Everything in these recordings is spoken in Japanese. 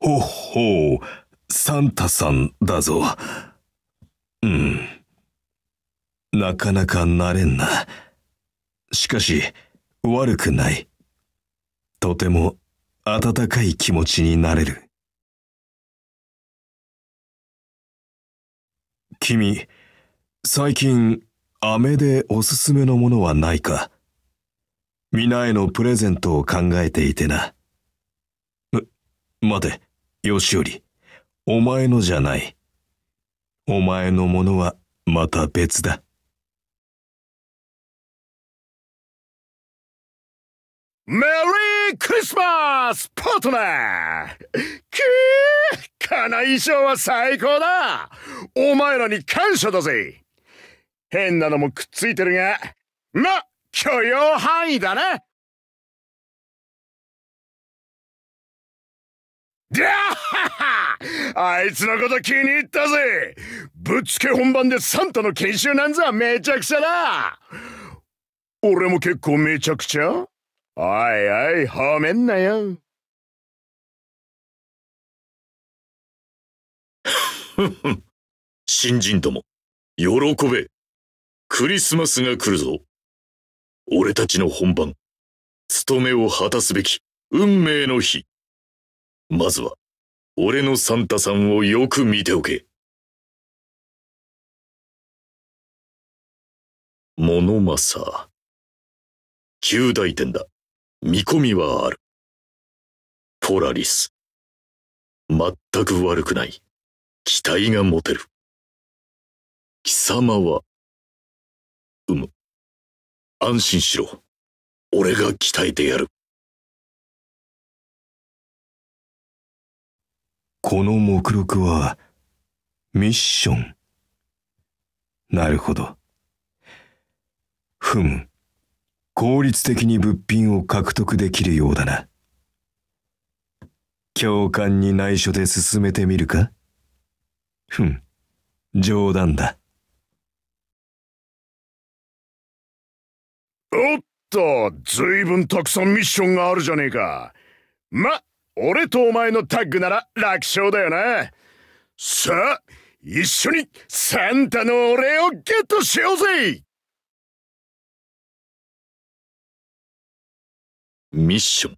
ほっほう、サンタさんだぞ。うん。なかなかなれんな。しかし、悪くない。とても温かい気持ちになれる。君、最近、飴でおすすめのものはないか皆へのプレゼントを考えていてな。待て。よしおり、お前のじゃない。お前のものはまた別だ。メリークリスマスパートナーくーこの衣装は最高だお前らに感謝だぜ変なのもくっついてるが、ま、許容範囲だな あいつのこと気に入ったぜぶっつけ本番でサンタの研修なんざめちゃくちゃだ俺も結構めちゃくちゃおいおい、褒めんなよ。新人ども、喜べ。クリスマスが来るぞ。俺たちの本番、務めを果たすべき運命の日。まずは、俺のサンタさんをよく見ておけ。モノマサ。旧大点だ。見込みはある。ポラリス。全く悪くない。期待が持てる。貴様は、うむ。安心しろ。俺が鍛えてやる。この目録は、ミッション。なるほど。ふむ。効率的に物品を獲得できるようだな。教官に内緒で進めてみるかふん。冗談だ。おっと、ずいぶんたくさんミッションがあるじゃねえか。ま、俺とお前のタッグなら楽勝だよな。さあ、一緒にサンタのお礼をゲットしようぜミッショ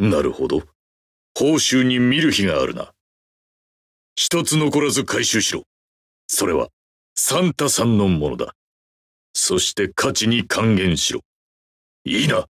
ン。なるほど。報酬に見る日があるな。一つ残らず回収しろ。それは、サンタさんのものだ。そして価値に還元しろ。いいな